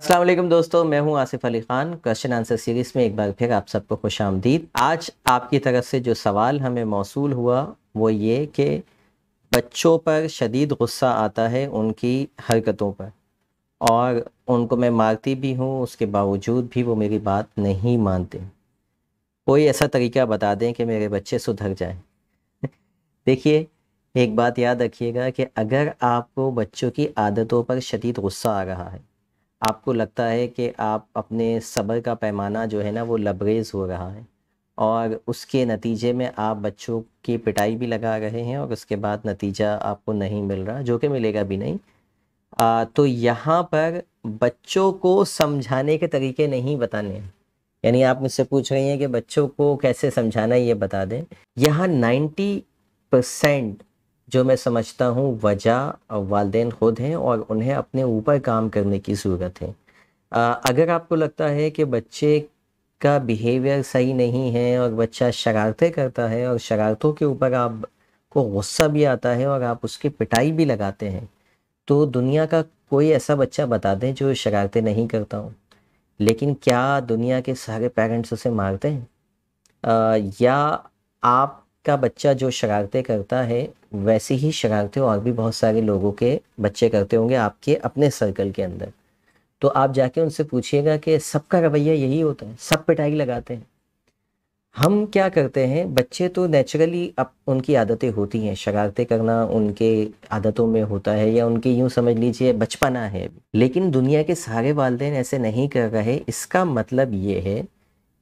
असलम दोस्तों मैं हूं Asif Ali Khan question answer series में एक बार फिर आप सबको खुश आमदीद आज आपकी तरफ से जो सवाल हमें मौसू हुआ वो ये कि बच्चों पर शदीद गुस्सा आता है उनकी हरकतों पर और उनको मैं मारती भी हूँ उसके बावजूद भी वो मेरी बात नहीं मानते कोई ऐसा तरीका बता दें कि मेरे बच्चे सुधर जाए देखिए एक बात याद रखिएगा कि अगर आपको बच्चों की आदतों पर शदीद गुस्सा आ रहा है आपको लगता है कि आप अपने सब्र का पैमाना जो है ना वो लबरेज हो रहा है और उसके नतीजे में आप बच्चों की पिटाई भी लगा रहे हैं और उसके बाद नतीजा आपको नहीं मिल रहा जो कि मिलेगा भी नहीं आ, तो यहाँ पर बच्चों को समझाने के तरीके नहीं बताने हैं यानी आप मुझसे पूछ रही हैं कि बच्चों को कैसे समझाना ये बता दें यहाँ नाइन्टी परसेंट जो मैं समझता हूँ वजह वालदे खुद हैं और उन्हें अपने ऊपर काम करने की ज़रूरत है अगर आपको लगता है कि बच्चे का बिहेवियर सही नहीं है और बच्चा शरारतें करता है और शरारतों के ऊपर आप को गुस्सा भी आता है और आप उसकी पिटाई भी लगाते हैं तो दुनिया का कोई ऐसा बच्चा बता दें जो शरारतें नहीं करता हो लेकिन क्या दुनिया के सारे पेरेंट्स उसे मारते हैं आ, या आप का बच्चा जो शरारतें करता है वैसी ही शरारतें और भी बहुत सारे लोगों के बच्चे करते होंगे आपके अपने सर्कल के अंदर तो आप जाके उनसे पूछिएगा कि सबका रवैया यही होता है सब पिटाई लगाते हैं हम क्या करते हैं बच्चे तो नेचुरली अब उनकी आदतें होती हैं शरारतें करना उनके आदतों में होता है या उनके यूँ समझ लीजिए बचपना है लेकिन दुनिया के सारे वालदेन ऐसे नहीं कर रहे इसका मतलब ये है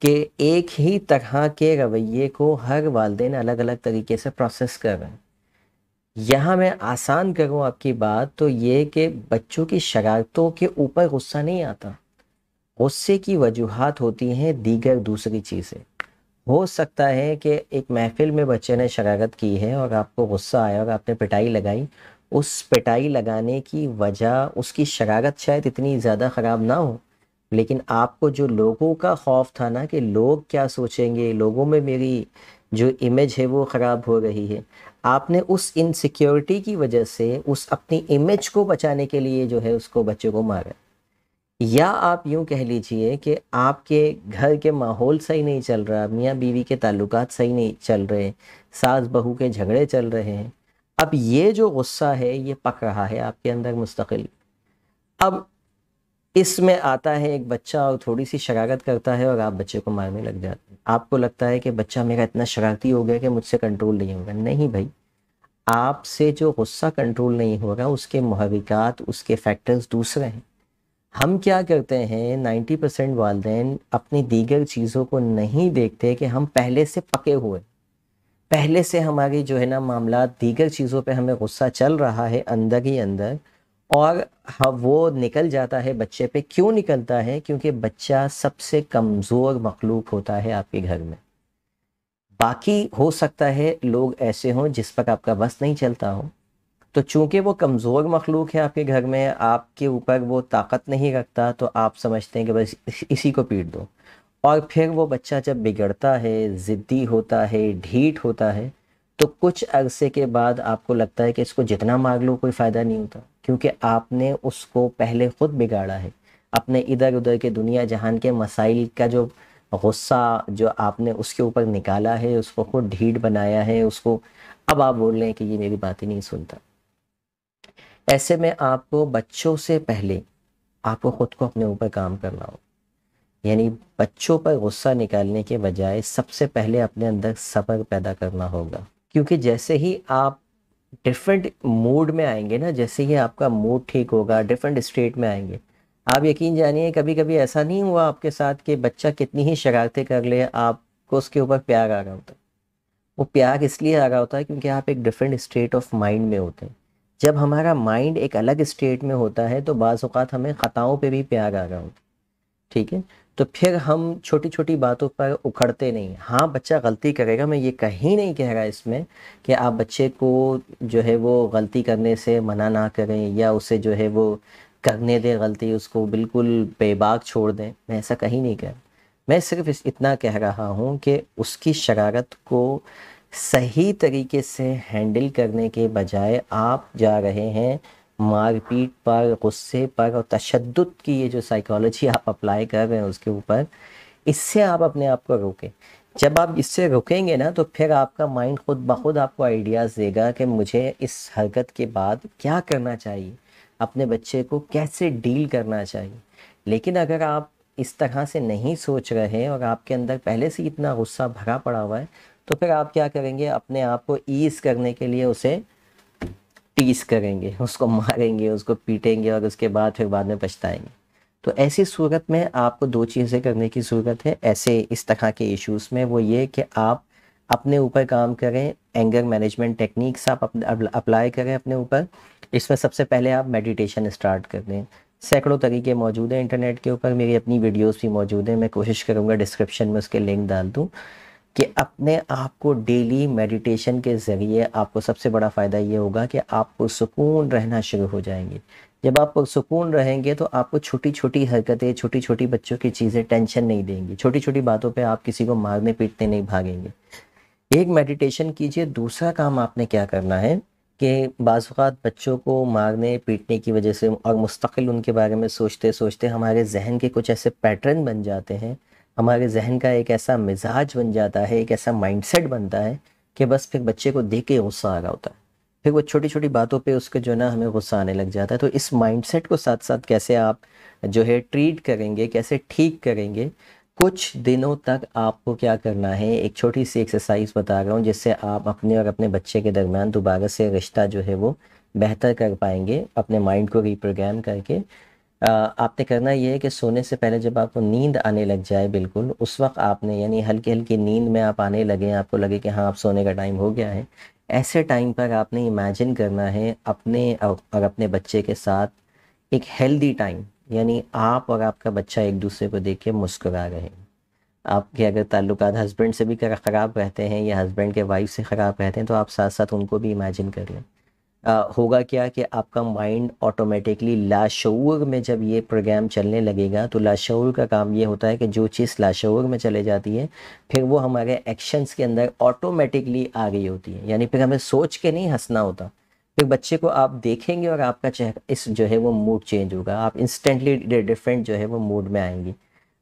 कि एक ही तरह के रवैये को हर वालदेन अलग अलग तरीके से प्रोसेस कर रहे हैं यहाँ मैं आसान करूँ आपकी बात तो ये कि बच्चों की शरारतों के ऊपर गुस्सा नहीं आता गुस्से की वजूहत होती हैं दीगर दूसरी चीज़ें हो सकता है कि एक महफिल में बच्चे ने शरारत की है और आपको गुस्सा आया और आपने पिटाई लगाई उस पिटाई लगाने की वजह उसकी शरारत शायद इतनी ज़्यादा ख़राब ना हो लेकिन आपको जो लोगों का खौफ था ना कि लोग क्या सोचेंगे लोगों में मेरी जो इमेज है वो ख़राब हो रही है आपने उस इनसिक्योरिटी की वजह से उस अपनी इमेज को बचाने के लिए जो है उसको बच्चे को मारा या आप यूं कह लीजिए कि आपके घर के माहौल सही नहीं चल रहा मियाँ बीवी के ताल्लुक सही नहीं चल रहे सास बहू के झगड़े चल रहे हैं अब ये जो गुस्सा है ये पक रहा है आपके अंदर मुस्तकिल अब इसमें आता है एक बच्चा और थोड़ी सी शरारत करता है और आप बच्चे को मारने लग जाते हैं आपको लगता है कि बच्चा मेरा इतना शरारती हो गया कि मुझसे कंट्रोल नहीं होगा नहीं भाई आपसे जो गुस्सा कंट्रोल नहीं हो रहा उसके महविकात उसके फैक्टर्स दूसरे हैं हम क्या करते हैं 90 परसेंट वालदे अपनी दीगर चीज़ों को नहीं देखते कि हम पहले से पके हुए पहले से हमारी जो है ना मामला दीगर चीज़ों पे हमें गुस्सा चल रहा है अंदर ही अंदर और हाँ वो निकल जाता है बच्चे पे क्यों निकलता है क्योंकि बच्चा सबसे कमज़ोर मखलूक होता है आपके घर में बाकी हो सकता है लोग ऐसे हों जिस पर आपका बस नहीं चलता हो तो चूंकि वो कमज़ोर मखलूक है आपके घर में आपके ऊपर वो ताकत नहीं रखता तो आप समझते हैं कि बस इसी को पीट दो और फिर वो बच्चा जब बिगड़ता है ज़िद्दी होता है ढीठ होता है तो कुछ अरसे के बाद आपको लगता है कि इसको जितना मार लो कोई फ़ायदा नहीं होता क्योंकि आपने उसको पहले ख़ुद बिगाड़ा है अपने इधर उधर के दुनिया जहान के मसाइल का जो गुस्सा जो आपने उसके ऊपर निकाला है उसको खुद ढीठ बनाया है उसको अब आप बोल रहे हैं कि ये मेरी बात ही नहीं सुनता ऐसे में आपको बच्चों से पहले आपको ख़ुद को अपने ऊपर काम करना हो यानी बच्चों पर गुस्सा निकालने के बजाय सबसे पहले अपने अंदर सबर पैदा करना होगा क्योंकि जैसे ही आप डिफरेंट मूड में आएंगे ना जैसे ही आपका मूड ठीक होगा डिफरेंट स्टेट में आएंगे आप यकीन जानिए कभी कभी ऐसा नहीं हुआ आपके साथ कि बच्चा कितनी ही शरारतें कर ले आपको उसके ऊपर प्यार आ रहा होता है वो प्यार इसलिए आ रहा होता है क्योंकि आप एक डिफरेंट स्टेट ऑफ माइंड में होते हैं जब हमारा माइंड एक अलग स्टेट में होता है तो बाज़ात हमें ख़ताओं पे भी प्यार आ रहा होता है ठीक है तो फिर हम छोटी छोटी बातों पर उखड़ते नहीं हाँ बच्चा गलती करेगा मैं ये कहीं नहीं कह रहा इसमें कि आप बच्चे को जो है वो गलती करने से मना ना करें या उसे जो है वो करने दें गलती उसको बिल्कुल बेबाक छोड़ दें मैं ऐसा कहीं नहीं कह मैं सिर्फ इस इतना कह रहा हूँ कि उसकी शरारत को सही तरीके से हैंडल करने के बजाय आप जा रहे हैं मारपीट पर गुस्से पर और तशद की ये जो साइकोलॉजी आप अप्लाई कर रहे हैं उसके ऊपर इससे आप अपने आप को रोकें जब आप इससे रुकेंगे ना तो फिर आपका माइंड खुद ब खुद आपको आइडियाज़ देगा कि मुझे इस हरकत के बाद क्या करना चाहिए अपने बच्चे को कैसे डील करना चाहिए लेकिन अगर आप इस तरह से नहीं सोच रहे और आपके अंदर पहले से इतना गुस्सा भरा पड़ा हुआ है तो फिर आप क्या करेंगे अपने आप को ईज़ करने के लिए उसे पीस करेंगे उसको मारेंगे उसको पीटेंगे और उसके बाद फिर बाद में पछताएंगे तो ऐसी सूरत में आपको दो चीज़ें करने की ज़रूरत है ऐसे इस तरह के इश्यूज में वो ये कि आप अपने ऊपर काम करें एंगर मैनेजमेंट टेक्निक्स आप अप्लाई करें अपने ऊपर इसमें सबसे पहले आप मेडिटेशन स्टार्ट कर दें सैकड़ों तरीके मौजूद हैं इंटरनेट के ऊपर मेरी अपनी वीडियोस भी मौजूद हैं मैं कोशिश करूँगा डिस्क्रिप्शन में उसके लिंक डाल दूँ कि अपने आप को डेली मेडिटेशन के ज़रिए आपको सबसे बड़ा फ़ायदा ये होगा कि आपको सुकून रहना शुरू हो जाएंगे जब आप सुकून रहेंगे तो आपको छोटी छोटी हरकतें छोटी छोटी बच्चों की चीज़ें टेंशन नहीं देंगी छोटी छोटी बातों पे आप किसी को मारने पीटने नहीं भागेंगे एक मेडिटेशन कीजिए दूसरा काम आपने क्या करना है कि बाज़ात बच्चों को मारने पीटने की वजह से और मुस्तकिल उनके बारे में सोचते सोचते हमारे जहन के कुछ ऐसे पैटर्न बन जाते हैं हमारे जहन का एक ऐसा मिजाज बन जाता है एक ऐसा माइंडसेट बनता है कि बस फिर बच्चे को देख के गुस्सा आ रहा होता है फिर वो छोटी छोटी बातों पे उसके जो ना हमें गुस्सा आने लग जाता है तो इस माइंडसेट को साथ साथ कैसे आप जो है ट्रीट करेंगे कैसे ठीक करेंगे कुछ दिनों तक आपको क्या करना है एक छोटी सी एक्सरसाइज बता रहा हूँ जिससे आप अपने और अपने बच्चे के दरमियान दोबारा से रिश्ता जो है वो बेहतर कर पाएंगे अपने माइंड को रिप्रोग्राम करके आपने करना ये है कि सोने से पहले जब आपको नींद आने लग जाए बिल्कुल उस वक्त आपने यानी हल्की हल्की नींद में आप आने लगे आपको लगे कि हाँ आप सोने का टाइम हो गया है ऐसे टाइम पर आपने इमेजिन करना है अपने और अपने बच्चे के साथ एक हेल्दी टाइम यानी आप और आपका बच्चा एक दूसरे को देख के मुस्कुरा रहे हैं आपके अगर ताल्लुक हस्बैंड से भी ख़राब रहते हैं या हस्बैंड के वाइफ से ख़राब रहते हैं तो आप साथ साथ उनको भी इमेजिन कर लें आ, होगा क्या कि आपका माइंड ऑटोमेटिकली लाशूर में जब ये प्रोग्राम चलने लगेगा तो लाशूर का काम ये होता है कि जो चीज़ लाशूर में चले जाती है फिर वो हमारे एक्शंस के अंदर ऑटोमेटिकली आ गई होती है यानी फिर हमें सोच के नहीं हंसना होता फिर बच्चे को आप देखेंगे और आपका चेहरा इस जो है वो मूड चेंज होगा आप इंस्टेंटली डिफरेंट जो है वो मूड में आएंगे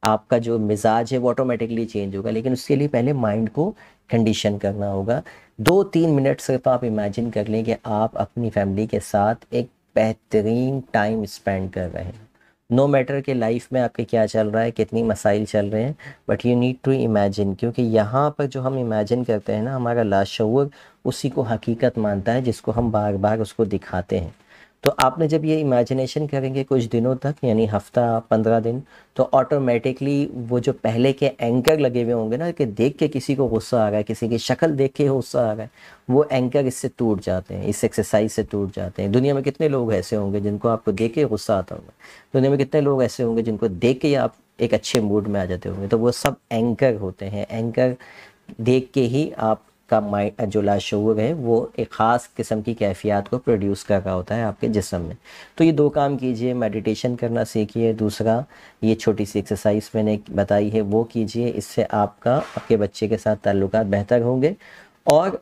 आपका जो मिजाज है वो ऑटोमेटिकली चेंज होगा लेकिन उसके लिए पहले माइंड को कंडीशन करना होगा दो तीन मिनट से तो आप इमेजिन कर लें कि आप अपनी फैमिली के साथ एक बेहतरीन टाइम स्पेंड कर रहे हैं नो no मैटर के लाइफ में आपके क्या चल रहा है कितनी मसाइल चल रहे हैं but you need to imagine क्योंकि यहाँ पर जो हम इमेजिन करते हैं ना हमारा लाशूर उसी को हकीकत मानता है जिसको हम बार बार उसको दिखाते हैं तो आपने जब ये इमेजिनेशन करेंगे कुछ दिनों तक यानी हफ्ता पंद्रह दिन तो ऑटोमेटिकली वो जो पहले के एंकर लगे हुए होंगे ना कि देख के किसी को गुस्सा आ रहा है किसी की शक्ल देख के गुस्सा आ रहा है वो एंकर इससे टूट जाते हैं इस एक्सरसाइज से टूट जाते हैं दुनिया में कितने लोग ऐसे होंगे जिनको आपको देख के गुस्सा आता होगा दुनिया में कितने लोग ऐसे होंगे जिनको देख के आप एक अच्छे मूड में आ जाते होंगे तो वो सब एंकर होते हैं एंकर देख के ही आप का माइंड जो लाशूर है वो एक ख़ास किस्म की कैफियत को प्रोड्यूस कर रहा होता है आपके जिसम में तो ये दो काम कीजिए मेडिटेशन करना सीखिए दूसरा ये छोटी सी एक्सरसाइज मैंने बताई है वो कीजिए इससे आपका आपके बच्चे के साथ ताल्लुक बेहतर होंगे और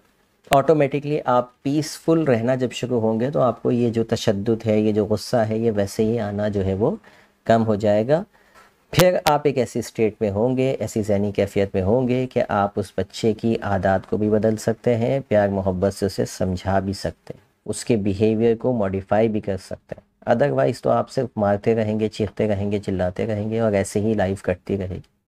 ऑटोमेटिकली आप पीसफुल रहना जब शुरू होंगे तो आपको ये जो तशद है ये जो गुस्सा है ये वैसे ही आना जो है वो कम हो जाएगा फिर आप एक ऐसी स्टेट में होंगे ऐसी जहनी कैफियत में होंगे कि आप उस बच्चे की आदत को भी बदल सकते हैं प्यार मोहब्बत से उसे समझा भी सकते हैं उसके बिहेवियर को मॉडिफाई भी कर सकते हैं अदरवाइज़ तो आप सिर्फ मारते रहेंगे चीखते रहेंगे चिल्लाते रहेंगे और ऐसे ही लाइफ कटती रहेगी